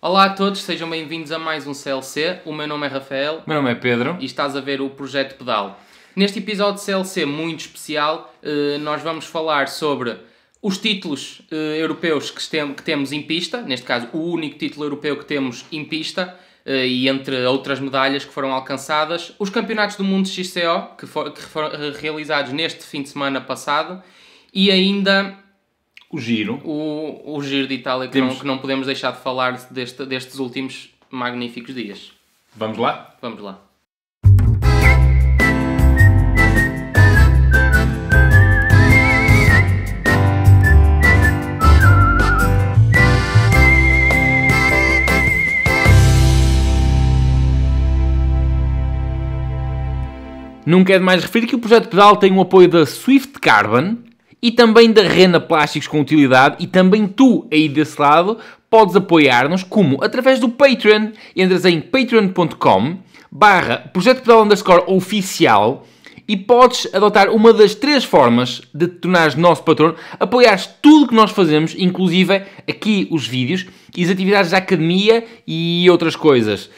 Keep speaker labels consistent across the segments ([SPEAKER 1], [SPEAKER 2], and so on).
[SPEAKER 1] Olá a todos, sejam bem-vindos a mais um CLC. O meu nome é Rafael. Meu nome é Pedro. E estás a ver o Projeto Pedal. Neste episódio de CLC muito especial, eh, nós vamos falar sobre os títulos eh, europeus que temos em pista, neste caso, o único título europeu que temos em pista, eh, e entre outras medalhas que foram alcançadas, os campeonatos do mundo XCO, que foram realizados neste fim de semana passado, e ainda o giro. O, o giro de Itália, que, Temos... não, que não podemos deixar de falar deste, destes últimos magníficos dias. Vamos lá? Vamos lá.
[SPEAKER 2] Nunca é demais referir que o projeto Pedal tem o apoio da Swift Carbon, e também da Rena Plásticos com Utilidade e também tu aí desse lado podes apoiar-nos como através do Patreon, entras em patreon.com barra projeto pedal oficial e podes adotar uma das três formas de te tornares nosso patrono, apoiares tudo o que nós fazemos, inclusive aqui os vídeos e as atividades da academia e outras coisas.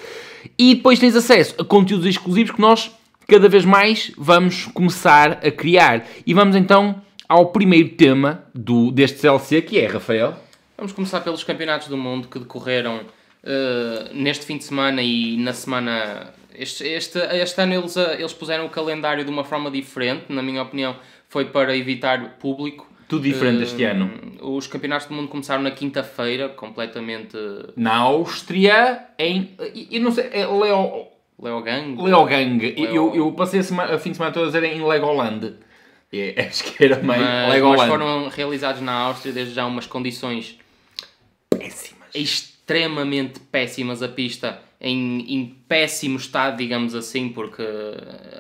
[SPEAKER 2] E depois tens acesso a conteúdos exclusivos que nós cada vez mais vamos começar a criar e vamos então ao primeiro tema do, deste CLC, que é, Rafael?
[SPEAKER 1] Vamos começar pelos campeonatos do mundo que decorreram uh, neste fim de semana e na semana. Este, este, este ano eles, eh, eles puseram o calendário de uma forma diferente, na minha opinião, foi para evitar público. Tudo diferente uh, este eh, ano. Os campeonatos do mundo começaram na quinta-feira, completamente.
[SPEAKER 2] Na Áustria,
[SPEAKER 1] em. Eu não sei. É Leo...
[SPEAKER 2] Leogang? Leogang. Leo... Eu, eu passei a, semana, a fim de semana toda a dizer em Legoland. É, acho
[SPEAKER 1] que era meio mas, Mas foram realizados na Áustria desde já umas condições péssimas. Extremamente péssimas a pista, em, em péssimo estado, digamos assim, porque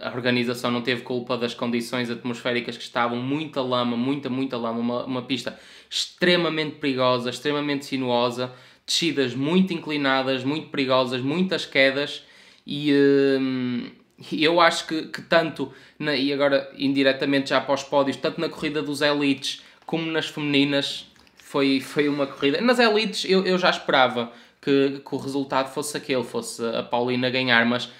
[SPEAKER 1] a organização não teve culpa das condições atmosféricas que estavam, muita lama, muita, muita lama, uma, uma pista extremamente perigosa, extremamente sinuosa, descidas muito inclinadas, muito perigosas, muitas quedas e. Hum, eu acho que, que tanto, na, e agora indiretamente já para os pódios, tanto na corrida dos elites como nas femininas, foi, foi uma corrida. Nas elites eu, eu já esperava que, que o resultado fosse aquele, fosse a Paulina ganhar, mas,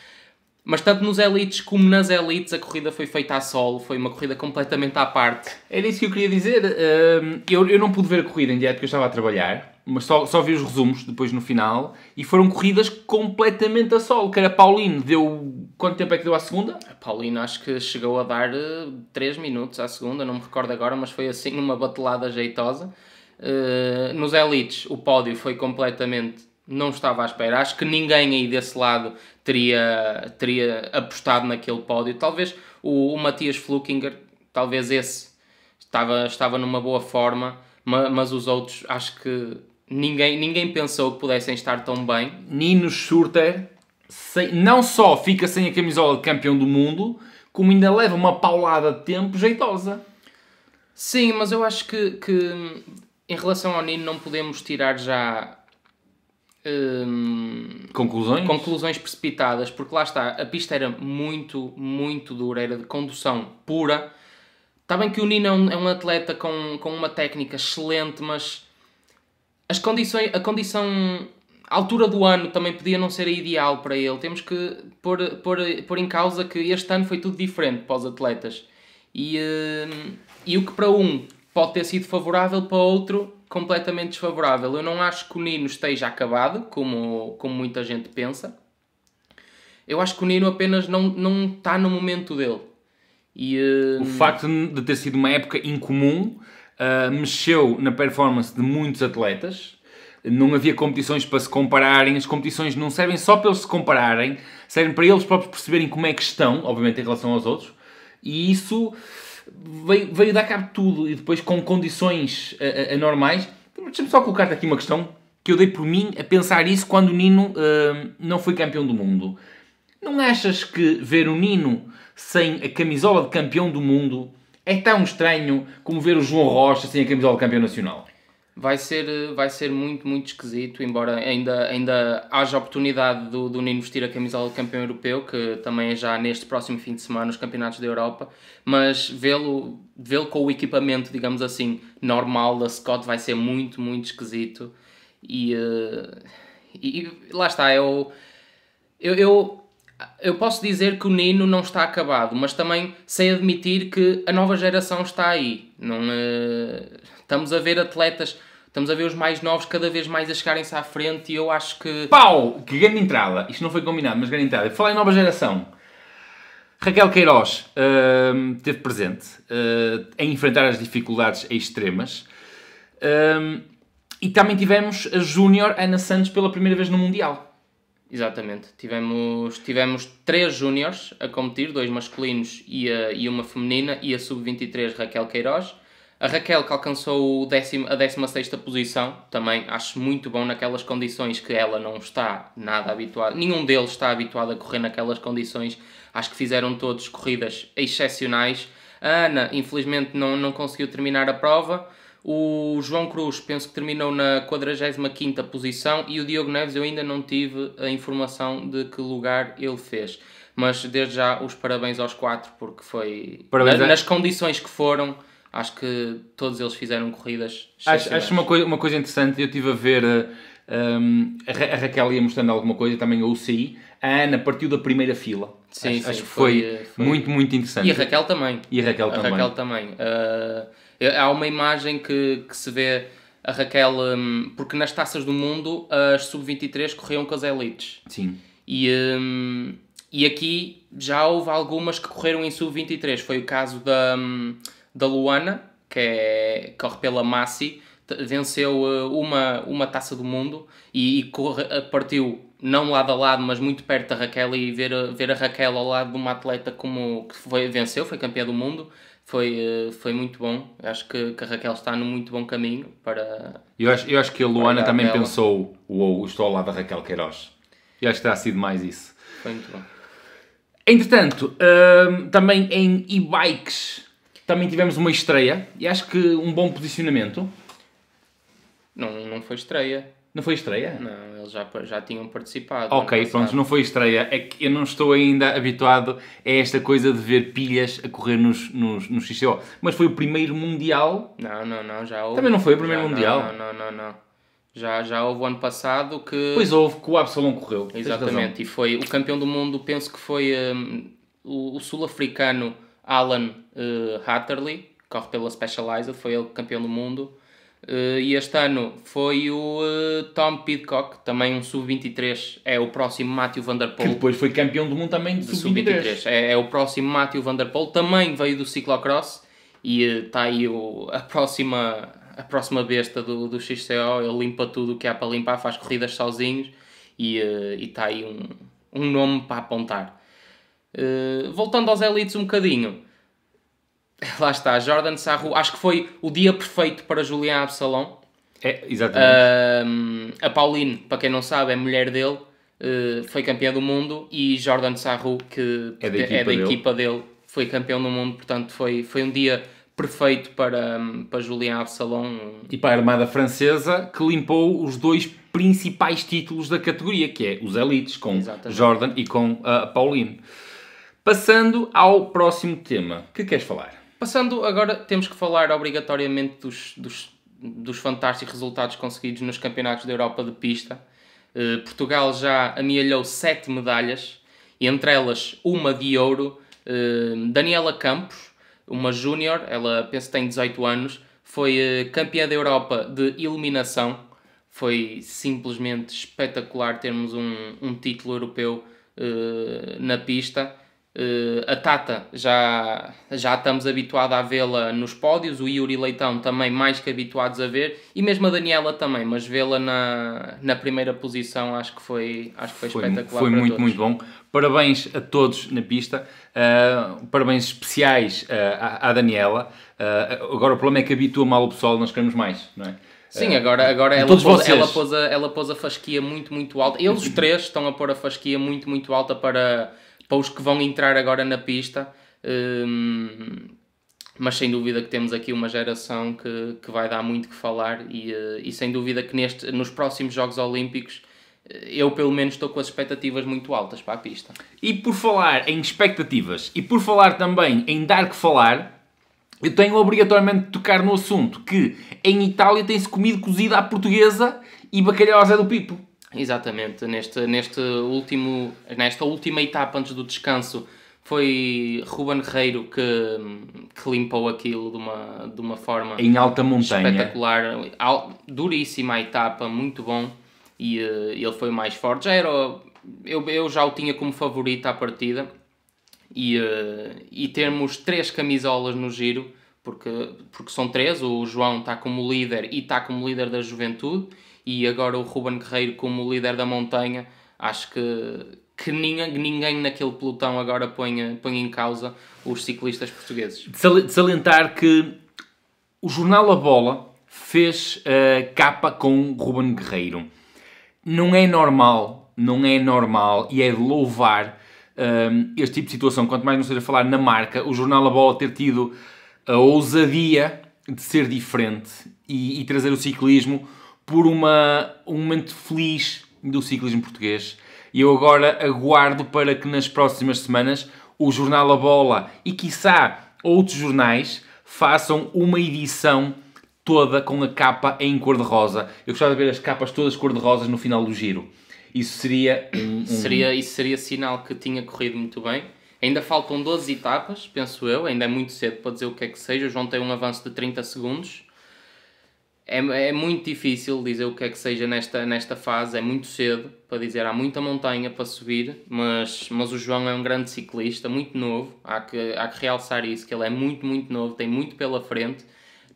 [SPEAKER 1] mas tanto nos elites como nas elites a corrida foi feita a solo, foi uma corrida completamente à parte. Era isso que eu queria dizer. Hum, eu, eu não pude ver a corrida em direto porque eu estava a trabalhar, mas só,
[SPEAKER 2] só vi os resumos depois no final e foram corridas completamente a solo. Que era Paulino,
[SPEAKER 1] deu. Quanto tempo é que deu à segunda? A acho que chegou a dar 3 eh, minutos à segunda, não me recordo agora, mas foi assim uma batelada jeitosa. Uh, nos elites o pódio foi completamente. Não estava à espera. Acho que ninguém aí desse lado teria, teria apostado naquele pódio. Talvez o, o Matias Flukinger, talvez esse, estava, estava numa boa forma, mas os outros acho que ninguém, ninguém pensou que pudessem estar tão bem. Nino Schurter sem, não só
[SPEAKER 2] fica sem a camisola de campeão do mundo, como ainda leva uma paulada de tempo jeitosa.
[SPEAKER 1] Sim, mas eu acho que, que em relação ao Nino não podemos tirar já Hum, conclusões? conclusões precipitadas, porque lá está, a pista era muito, muito dura, era de condução pura. Está bem que o Nino é um, é um, atleta com, com uma técnica excelente, mas as condições, a condição, a altura do ano também podia não ser a ideal para ele. Temos que pôr, pôr, pôr em causa que este ano foi tudo diferente para os atletas. E, eh, e o que para um pode ter sido favorável, para outro completamente desfavorável. Eu não acho que o Nino esteja acabado, como, como muita gente pensa. Eu acho que o Nino apenas não, não está no momento dele. E, eh, o facto de ter sido
[SPEAKER 2] uma época incomum ah, mexeu na performance de muitos atletas. Não havia competições para se compararem. As competições não servem só para eles se compararem, servem para eles próprios perceberem como é que estão, obviamente, em relação aos outros. E isso veio, veio dar cabo de tudo. E depois, com condições ah, ah, anormais. Deixa-me só colocar-te aqui uma questão que eu dei por mim a pensar isso quando o Nino uh, não foi campeão do mundo. Não achas que ver o Nino sem a camisola de campeão do mundo é tão estranho como ver o João Rocha sem a camisola de campeão nacional.
[SPEAKER 1] Vai ser, eh, vai ser muito, muito esquisito, embora ainda, ainda haja a oportunidade do, do Nino vestir a camisola de campeão europeu, que também é já neste próximo fim de semana nos campeonatos da Europa, mas vê-lo vê, -lo, com o equipamento, digamos assim, normal da Scott vai ser muito, muito esquisito. E, eh, e, e lá está, é eu, eu, eu eu posso dizer que o Nino não está acabado, mas também sei admitir que a nova geração está aí. Não, uh, estamos a ver atletas, estamos a ver os mais novos cada vez mais a chegarem-se à frente e eu acho que.
[SPEAKER 2] Pau! Que grande entrada! Isto não foi combinado, mas grande entrada. Falar em nova geração. Raquel Queiroz uh, teve presente uh, eh, em enfrentar as dificuldades extremas. Uh, e também tivemos a Júnior Ana Santos pela primeira vez no Mundial.
[SPEAKER 1] Exatamente. Tivemos, tivemos três júniores a competir, dois masculinos e, a, e uma feminina, e a sub-23 Raquel Queiroz. A Raquel que alcançou o décimo, a 16 posição, também acho muito bom naquelas condições que ela não está nada habituada, nenhum deles está habituado a correr naquelas condições, acho que fizeram todos corridas excepcionais. A Ana, infelizmente, não, não conseguiu terminar a prova, o João Cruz penso que terminou na 45 posição e o Diogo Neves eu ainda não tive a informação de que lugar ele fez. Mas desde já os parabéns aos quatro porque foi parabéns, nas condições que foram acho que todos eles fizeram corridas. Acho, acho uma,
[SPEAKER 2] coisa, uma coisa interessante, eu estive a ver um, eh, ehm, a, a Raquel ia mostrando alguma coisa, também a UCI, a Ana partiu da primeira
[SPEAKER 1] fila. Sim, acho, sim, acho que foi, foi, eh, foi, muito, muito interessante. E a Raquel também. E a Raquel a também. Raquel também. Uh, é, há uma imagem que, que se vê a Raquel, um, porque nas taças do mundo as sub-23 corriam com as elites. Sim. E, um, e aqui já houve algumas que correram em sub-23. Foi o caso da, hum, da Luana, que é, corre pela Massi, venceu eh, uma, uma taça do mundo e, e corre, eh, partiu não lado a lado, mas muito perto da Raquel e ver, ver a Raquel ao lado de uma atleta como que foi, venceu, foi campeã do mundo foi, eh, foi muito bom. acho que, que, a Raquel está num muito bom caminho para. Eu
[SPEAKER 2] acho, eu acho que a Luana também pensou: Uou, estou ao lado da Raquel Queiroz. E acho que terá sido mais isso. Foi muito bom. Entretanto, hum, também em e-bikes também tivemos uma estreia
[SPEAKER 1] e acho que um bom posicionamento. Não, não foi estreia. Não foi estreia? Não, eles já, já tinham participado. Ok, pronto, não
[SPEAKER 2] foi estreia. É que eu não estou ainda habituado a esta coisa de ver pilhas a correr nos, nos, nos XCO. Mas foi o
[SPEAKER 1] primeiro Mundial. Não, não, não, já houve. Também não foi o primeiro já, Mundial. Não, não, não, não. Já, já houve o ano passado que. Pois houve, que o Absalom correu. Exatamente, e foi o campeão do mundo, penso que foi um, o, o sul-africano Alan uh, Hatterley, corre pela Specialized, foi ele campeão do mundo. Eh, e este ano foi o eh, Tom Pidcock, também um sub-23, é o próximo Matthew Poel. Que depois foi campeão do mundo também de, de sub-23. Sub é, é, o próximo Matthew Poel, também veio do ciclocross e está eh, aí o, a próxima a próxima besta do, do XCO, ele limpa tudo o que há para limpar, faz corridas sozinhos e está aí um, um nome para apontar. voltando aos elites um bocadinho, Lá está, Jordan Sarro, acho que foi o dia perfeito para Julian Absalom. É, exatamente. Uh, a Pauline, para quem não sabe, é mulher dele, uh, foi campeã do mundo e Jordan Sarro, que é da, é equipa, é da dele. equipa, dele. foi campeão do mundo, portanto foi, foi um dia perfeito para, para Julian Absalom.
[SPEAKER 2] E para a Armada Francesa, que limpou os dois principais títulos da categoria, que é os Elites, com exatamente. Jordan e com eh, a Pauline. Passando ao próximo tema, que queres falar?
[SPEAKER 1] Passando agora, temos que falar obrigatoriamente dos, dos, dos fantásticos resultados conseguidos nos campeonatos da Europa de pista. Uh, Portugal já amealhou sete medalhas, entre elas uma de ouro. Uh, Daniela Campos, uma júnior, ela penso que tem 18 anos, foi uh, campeã da Europa de iluminação. Foi simplesmente espetacular termos um, um título europeu na pista. Uh, a Tata já, já estamos habituados a vê-la nos pódios, o Yuri Leitão também mais que habituados a ver, e mesmo a Daniela também, mas vê-la na, na primeira posição acho que foi, acho que foi, foi espetacular. Foi muito, todos. muito
[SPEAKER 2] bom. Parabéns a todos na pista, uh, parabéns especiais uh, à, à, Daniela. agora o problema é que habitua mal o pessoal, nós queremos mais, não é? Sim, agora, agora ela, pôs, ela, pôs
[SPEAKER 1] a, ela pôs a fasquia muito, muito alta. Eles três estão a pôr a fasquia muito, muito alta para para os que vão entrar agora na pista. Um, mas sem dúvida que temos aqui uma geração que, que vai dar muito que falar e, eh, e sem dúvida que neste, nos próximos Jogos Olímpicos eh, eu pelo menos estou com as expectativas muito altas para a pista.
[SPEAKER 2] E por falar em expectativas e por falar também em dar que falar, eu tenho obrigatoriamente de tocar no assunto que em Itália tem-se comido cozida à portuguesa e bacalhau
[SPEAKER 1] é do Pipo. Exatamente, neste, neste último, nesta última etapa antes do descanso foi Ruben Reiro que, que, limpou aquilo de uma, de uma forma em alta montanha espetacular, al, duríssima a etapa, muito bom e uh, ele foi mais forte. Já era, eu, eu já o tinha como favorito à partida e, uh, e termos três camisolas no giro, porque, porque são três, o João está como líder e está como líder da juventude e agora o Ruben Guerreiro como líder da montanha, acho que, que ninguém, ninguém naquele pelotão agora põe, põe em causa os ciclistas portugueses.
[SPEAKER 2] De salientar que o jornal A Bola fez a eh, capa com Ruben Guerreiro. Não é normal, não é normal e é de louvar eh, este tipo de situação, quanto mais não seja falar na marca, o jornal A Bola ter tido a ousadia de ser diferente e, e trazer o ciclismo por uma, um momento feliz do ciclismo português. E eu agora aguardo para que nas próximas semanas o jornal A Bola e, quiçá, outros jornais façam uma edição toda com a capa em cor-de-rosa. Eu gostava de ver as capas todas cor-de-rosas no final do giro. Isso seria... Um, um... seria...
[SPEAKER 1] Isso seria sinal que tinha corrido muito bem. Ainda faltam 12 etapas, penso eu. Ainda é muito cedo para dizer o que é que seja. O João tem um avanço de 30 segundos. É, é muito difícil dizer o que é que seja nesta, nesta fase, é muito cedo para dizer, há muita montanha para subir, mas, mas o João é um grande ciclista, muito novo, há que, há que realçar isso, que ele é muito, muito novo, tem muito pela frente,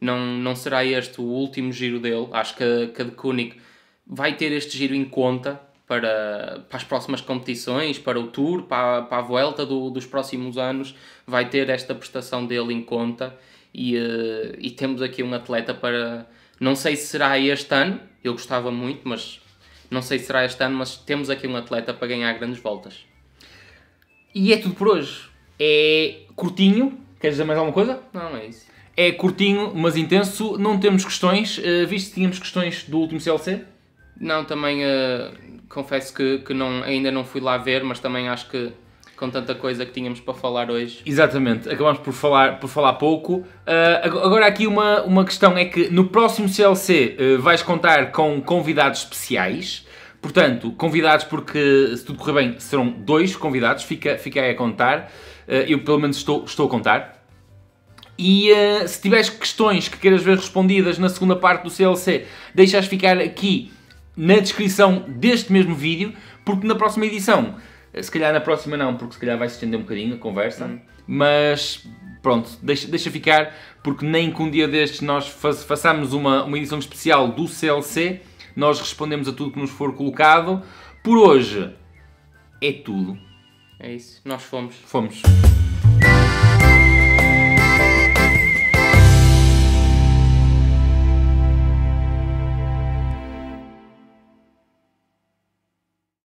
[SPEAKER 1] não, não será este o último giro dele, acho que, que a de Koenig vai ter este giro em conta para, para as próximas competições, para o Tour, para, para a volta do, dos próximos anos, vai ter esta prestação dele em conta e, eh, e temos aqui um atleta para não sei se será este ano, eu gostava muito, mas não sei se será este ano, mas temos aqui um atleta para ganhar grandes voltas.
[SPEAKER 2] E é tudo por hoje. É curtinho. Queres dizer mais alguma coisa? Não, é isso. É
[SPEAKER 1] curtinho, mas intenso. Não temos questões. Uh, viste que tínhamos questões do último CLC? Não, também uh, confesso que, que não, ainda não fui lá ver, mas também acho que com tanta coisa que tínhamos para falar hoje.
[SPEAKER 2] Exatamente, acabamos por falar, por falar pouco. Uh, agora aqui uma, uma questão é que no próximo CLC uh, ah, vais contar com convidados especiais. Portanto, convidados porque, se tudo correr bem, serão dois convidados, fica, fica aí a contar. Uh, eu pelo menos estou, estou a contar. E se tiveres questões que queiras ver respondidas na segunda parte do CLC, deixas ficar aqui na descrição deste mesmo vídeo, porque na próxima edição se calhar na próxima não, porque se calhar vai se estender um bocadinho a conversa. Hum. Mas pronto, deixa, deixa ficar, porque nem que um dia destes nós façamos uma, uma edição especial do CLC, nós respondemos a tudo que nos for colocado. Por hoje é tudo. É isso.
[SPEAKER 1] Nós fomos. Fomos.